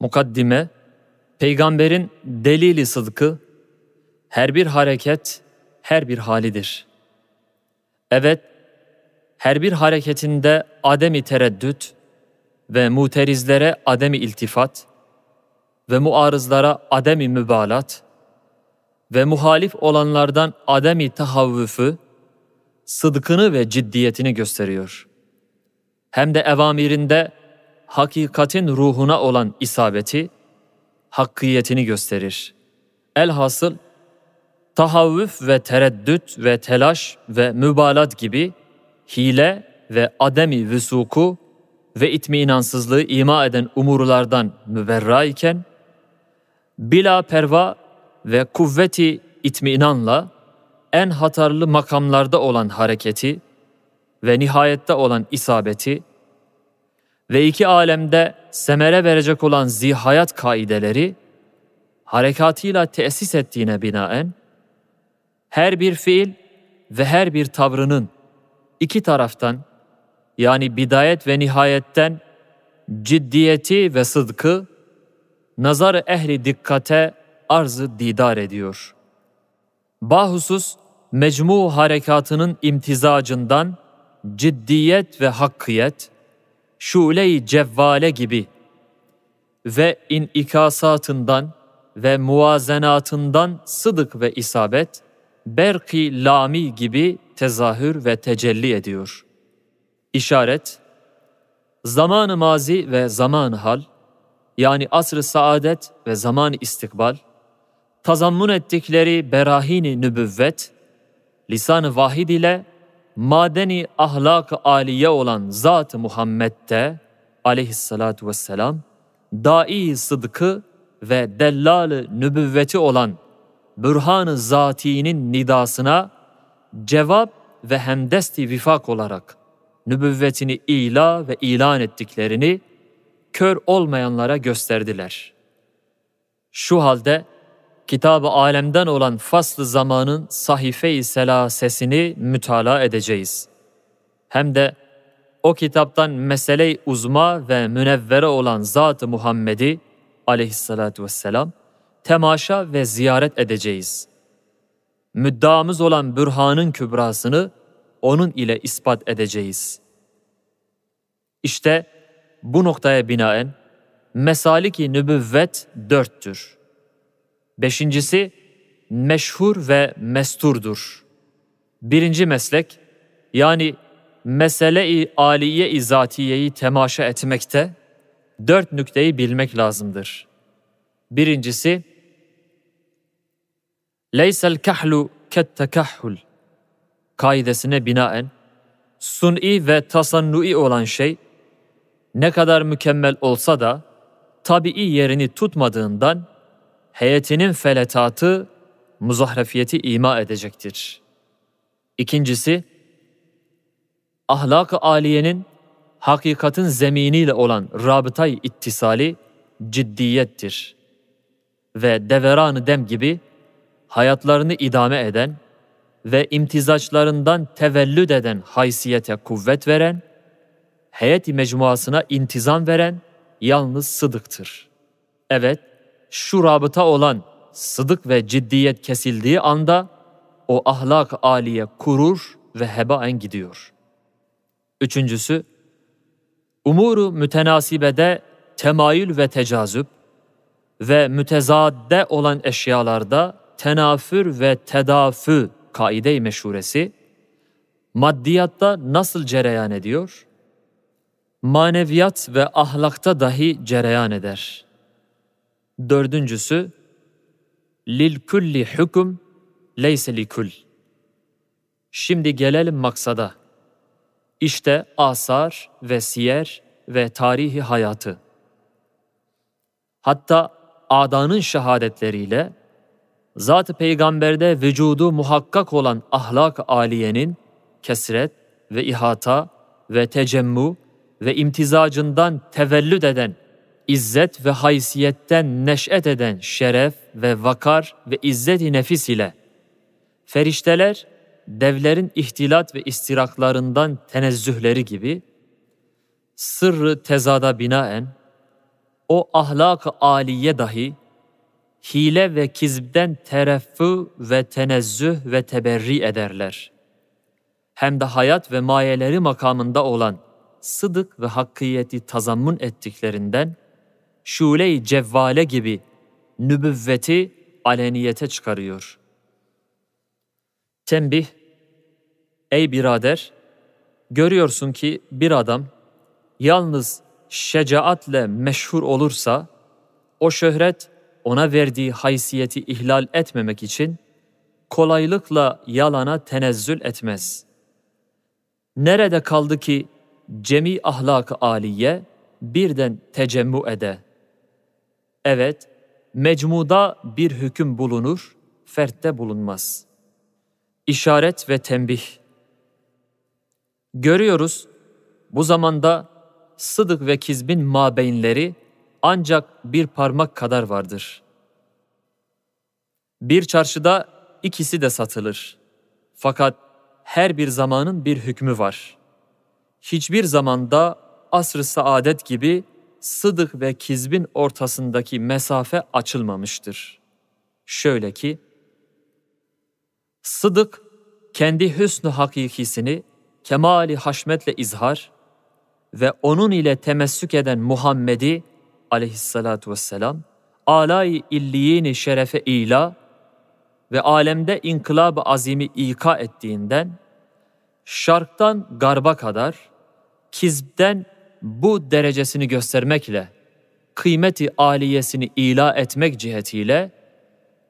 mukaddime, peygamberin delili sıdkı, her bir hareket, her bir halidir. Evet, her bir hareketinde ademi tereddüt ve muterizlere ademi iltifat ve muarızlara ademi mübalat ve muhalif olanlardan ademi tahavvüfü, sıdkını ve ciddiyetini gösteriyor. Hem de evamirinde hakikatin ruhuna olan isabeti, hakkiyetini gösterir. Elhasıl, tahavvüf ve tereddüt ve telaş ve mübalat gibi hile ve ademi vüsuku ve itmi inansızlığı ima eden umurlardan müberra iken, bila perva ve kuvveti itmi inanla en hatarlı makamlarda olan hareketi ve nihayette olan isabeti, ve iki alemde semere verecek olan zihayat kaideleri harekatıyla tesis ettiğine binaen her bir fiil ve her bir tavrının iki taraftan yani bidayet ve nihayetten ciddiyeti ve sıdkı nazar ehli dikkate arzı didar ediyor. Bahusus mecmu harekatının imtizacından ciddiyet ve hakkiyet, şule-i cevvale gibi ve in ikasatından ve muazenatından sıdık ve isabet, berki lami gibi tezahür ve tecelli ediyor. İşaret, zaman-ı mazi ve zaman hal, yani asr-ı saadet ve zaman istikbal, tazammun ettikleri berahini nübüvvet, lisan-ı vahid ile madeni ahlak-ı aliye olan Zat-ı Muhammed'de aleyhissalatu vesselam dai sıdkı ve dellal-ı nübüvveti olan bürhan-ı zatinin nidasına cevap ve hemdesti vifak olarak nübüvvetini ila ve ilan ettiklerini kör olmayanlara gösterdiler. Şu halde Kitabı ı alemden olan faslı zamanın sahife-i selasesini mütala edeceğiz. Hem de o kitaptan meseley uzma ve münevvere olan Zat-ı Muhammed'i aleyhissalatu vesselam temaşa ve ziyaret edeceğiz. Müddaamız olan bürhanın kübrasını onun ile ispat edeceğiz. İşte bu noktaya binaen mesalik-i nübüvvet dörttür. Beşincisi meşhur ve mesturdur. Birinci meslek yani mesele-i aliye izatiyeyi temaşa etmekte dört nükteyi bilmek lazımdır. Birincisi Leysel kahlu ket tekahhul kaidesine binaen sun'i ve tasannu'i olan şey ne kadar mükemmel olsa da tabii yerini tutmadığından heyetinin felatatı muzahrafiyeti ima edecektir. İkincisi, ahlak-ı aliyenin hakikatin zeminiyle olan rabıtay ittisali ciddiyettir. Ve deveran dem gibi hayatlarını idame eden ve imtizaçlarından tevellüd eden haysiyete kuvvet veren, heyet mecmuasına intizam veren yalnız sıdıktır. Evet, şu rabıta olan sıdık ve ciddiyet kesildiği anda o ahlak aliye kurur ve hebaen gidiyor. Üçüncüsü, umuru mütenasibede temayül ve tecazüp ve mütezadde olan eşyalarda tenafür ve tedafü kaide-i meşhuresi, maddiyatta nasıl cereyan ediyor? Maneviyat ve ahlakta dahi cereyan eder. Dördüncüsü, lil kulli hukum leyse li kul. Şimdi gelelim maksada. İşte asar ve siyer ve tarihi hayatı. Hatta adanın şehadetleriyle zat peygamberde vücudu muhakkak olan ahlak aliyenin kesret ve ihata ve tecemmu ve imtizacından tevellüd eden izzet ve haysiyetten neş'et eden şeref ve vakar ve izzet-i nefis ile ferişteler devlerin ihtilat ve istiraklarından tenezzühleri gibi sırrı tezada binaen o ahlak-ı aliye dahi hile ve kizbden tereffü ve tenezzüh ve teberri ederler. Hem de hayat ve mayeleri makamında olan sıdık ve hakkiyeti tazammun ettiklerinden şule-i cevvale gibi nübüvveti aleniyete çıkarıyor. Tembih Ey birader! Görüyorsun ki bir adam yalnız şecaatle meşhur olursa, o şöhret ona verdiği haysiyeti ihlal etmemek için kolaylıkla yalana tenezzül etmez. Nerede kaldı ki cemi ahlak-ı aliye birden tecemmü ede?'' Evet, mecmuda bir hüküm bulunur, fertte bulunmaz. İşaret ve tembih. Görüyoruz, bu zamanda sıdık ve kizbin mabeynleri ancak bir parmak kadar vardır. Bir çarşıda ikisi de satılır. Fakat her bir zamanın bir hükmü var. Hiçbir zamanda asr-ı saadet gibi sıdık ve kizbin ortasındaki mesafe açılmamıştır. Şöyle ki, sıdık kendi hüsnü hakikisini kemali haşmetle izhar ve onun ile temessük eden Muhammed'i aleyhissalatu vesselam alay illiyini şerefe ila ve alemde inkılab azimi ika ettiğinden şarktan garba kadar, kizbden bu derecesini göstermekle, kıymeti aliyesini ila etmek cihetiyle,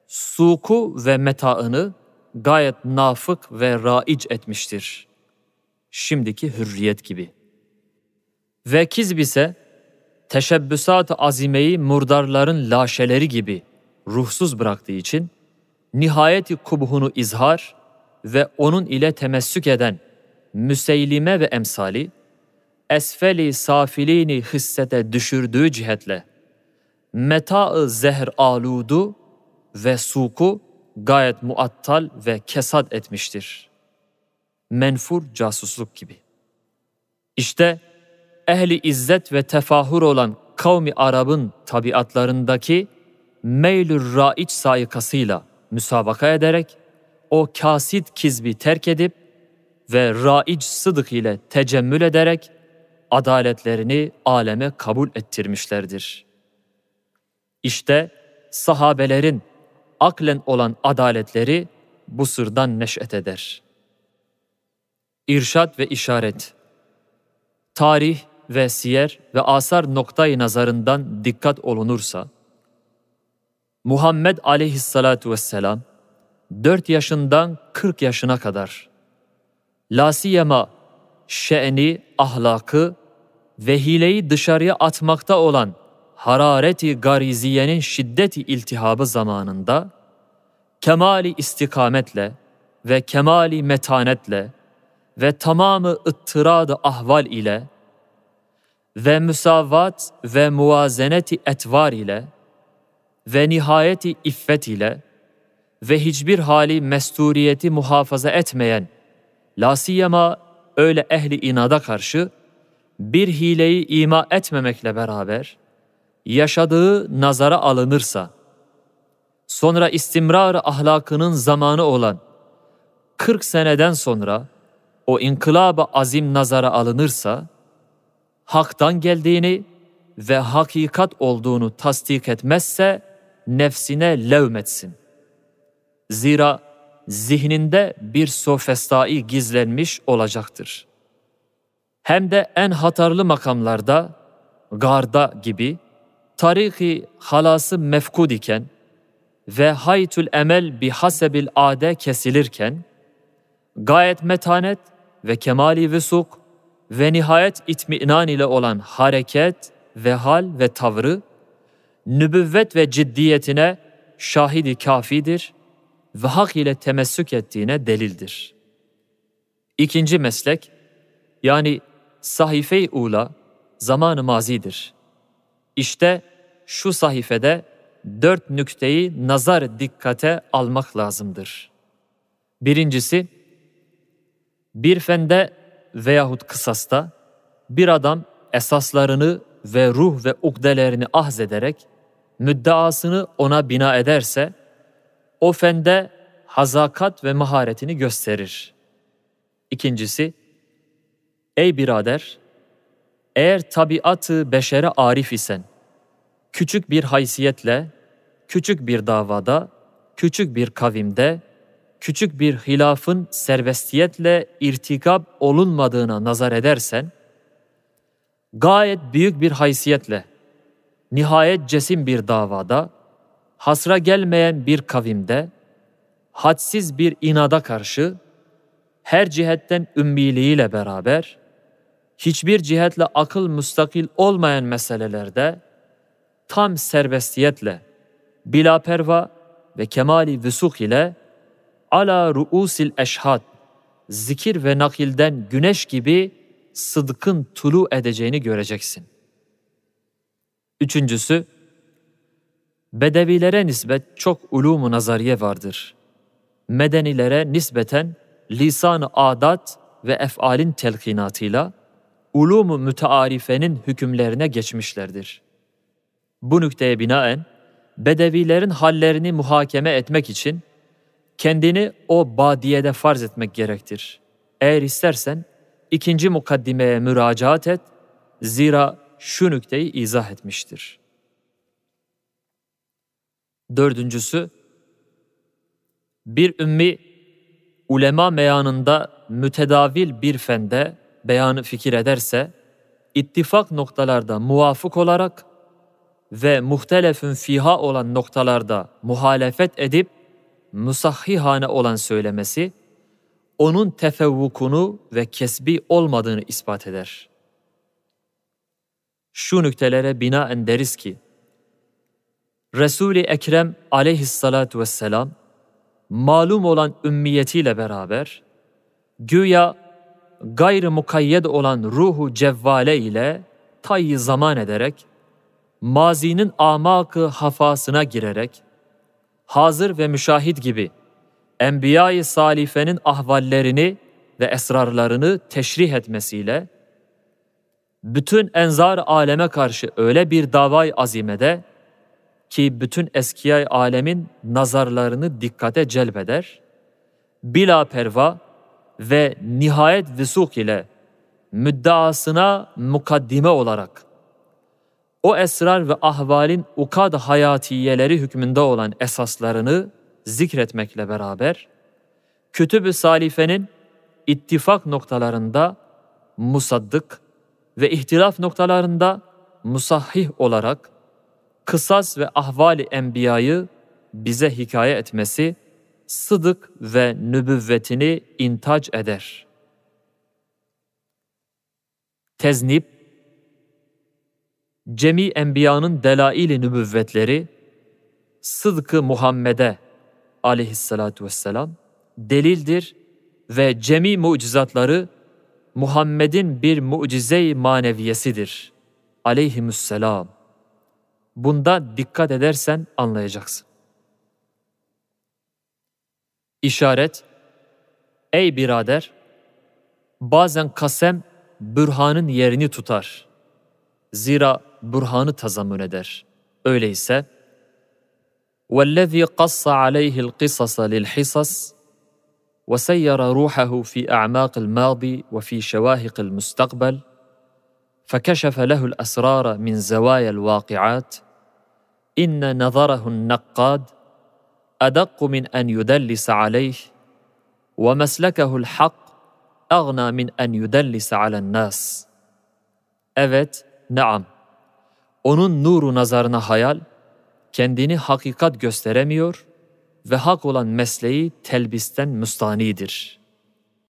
suku ve metaını gayet nafık ve raic etmiştir. Şimdiki hürriyet gibi. Ve kizb ise, teşebbüsat azimeyi murdarların laşeleri gibi ruhsuz bıraktığı için, nihayeti kubhunu izhar ve onun ile temessük eden Müseylime ve emsali, esfeli safilini hissete düşürdüğü cihetle meta-ı zehr aludu ve suku gayet muattal ve kesat etmiştir. Menfur casusluk gibi. İşte ehli izzet ve tefahur olan kavmi Arap'ın tabiatlarındaki meylür raiç sayıkasıyla müsabaka ederek o kasit kizbi terk edip ve raiç sıdık ile tecemmül ederek adaletlerini aleme kabul ettirmişlerdir. İşte sahabelerin aklen olan adaletleri bu sırdan neş'et eder. İrşad ve işaret Tarih ve siyer ve asar noktayı nazarından dikkat olunursa, Muhammed aleyhissalatu vesselam 4 yaşından 40 yaşına kadar, lasiyema şe'ni, ahlakı, ve hileyi dışarıya atmakta olan harareti gariziyenin şiddeti iltihabı zamanında kemali istikametle ve kemali metanetle ve tamamı ıttıradı ahval ile ve müsavat ve muazeneti etvar ile ve nihayeti iffet ile ve hiçbir hali mesturiyeti muhafaza etmeyen lasiyema öyle ehli inada karşı bir hileyi ima etmemekle beraber yaşadığı nazara alınırsa, sonra istimrar ahlakının zamanı olan 40 seneden sonra o inkılaba azim nazara alınırsa, haktan geldiğini ve hakikat olduğunu tasdik etmezse nefsine levmetsin. Zira zihninde bir sofestai gizlenmiş olacaktır. Hem de en hatarlı makamlarda, garda gibi, tarihi halası mefkud iken ve haytül emel bihasebil ade kesilirken, gayet metanet ve kemali vesuk ve nihayet itminan ile olan hareket ve hal ve tavrı, nübüvvet ve ciddiyetine şahidi kafidir ve hak ile temessük ettiğine delildir. İkinci meslek, yani sahife-i ula, zamanı mazidir. İşte şu sahifede dört nükteyi nazar dikkate almak lazımdır. Birincisi, bir fende veyahut kısasta bir adam esaslarını ve ruh ve ukdelerini ahzederek müddeasını ona bina ederse o fende hazakat ve maharetini gösterir. İkincisi, ey birader, eğer tabiatı beşere arif isen, küçük bir haysiyetle, küçük bir davada, küçük bir kavimde, küçük bir hilafın serbestiyetle irtikab olunmadığına nazar edersen, gayet büyük bir haysiyetle, nihayet cesim bir davada, hasra gelmeyen bir kavimde, hadsiz bir inada karşı, her cihetten ümmiliğiyle beraber, hiçbir cihetle akıl müstakil olmayan meselelerde, tam serbestiyetle, bila perva ve kemali vüsuk ile, ala ruusil eşhad, zikir ve nakilden güneş gibi sıdkın tulu edeceğini göreceksin. Üçüncüsü, Bedevilere nisbet çok ulumu u nazariye vardır. Medenilere nisbeten lisan-ı adat ve efalin telkinatıyla ulumu u mütearifenin hükümlerine geçmişlerdir. Bu nükteye binaen, Bedevilerin hallerini muhakeme etmek için kendini o badiyede farz etmek gerektir. Eğer istersen ikinci mukaddimeye müracaat et, zira şu nükteyi izah etmiştir.'' Dördüncüsü, bir ümmi ulema meyanında mütedavil bir fende beyanı fikir ederse, ittifak noktalarda muvafık olarak ve muhtelefün fiha olan noktalarda muhalefet edip musahhihane olan söylemesi, onun tefevvukunu ve kesbi olmadığını ispat eder. Şu nüktelere binaen deriz ki, Resul-i Ekrem aleyhissalatu vesselam malum olan ümmiyetiyle beraber güya gayrı mukayyed olan ruhu cevvale ile tayyi zaman ederek mazinin amakı hafasına girerek hazır ve müşahit gibi Enbiya-i Salife'nin ahvallerini ve esrarlarını teşrih etmesiyle bütün enzar aleme karşı öyle bir davay azimede ki bütün eskiya alemin nazarlarını dikkate celbeder, bila perva ve nihayet vesuk ile müddaasına mukaddime olarak o esrar ve ahvalin ukad hayatiyeleri hükmünde olan esaslarını zikretmekle beraber kütüb-ü salifenin ittifak noktalarında musaddık ve ihtilaf noktalarında musahih olarak kısas ve ahvali enbiyayı bize hikaye etmesi, sıdık ve nübüvvetini intac eder. Teznip, Cemi enbiyanın delaili nübüvvetleri, sıdkı Muhammed'e aleyhissalatu vesselam delildir ve cemi mucizatları Muhammed'in bir mucize-i maneviyesidir. Aleyhisselam. Bunda dikkat edersen anlayacaksın. İşaret Ey birader, bazen kasem bürhanın yerini tutar. Zira bürhanı tazamün eder. Öyleyse, وَالَّذ۪ي قَصَّ عَلَيْهِ الْقِصَصَ لِلْحِصَصِ وسير روحه في اعماق الماضي وفي شواهق المستقبل فكشف له الاسرار من زوايا الواقعات إن نظره النقاد أدق من أن يدلس عليه ومسلكه الحق أغنى من أن يدلس على الناس Evet, naam. Onun nuru nazarına hayal, kendini hakikat gösteremiyor ve hak olan mesleği telbisten müstanidir.''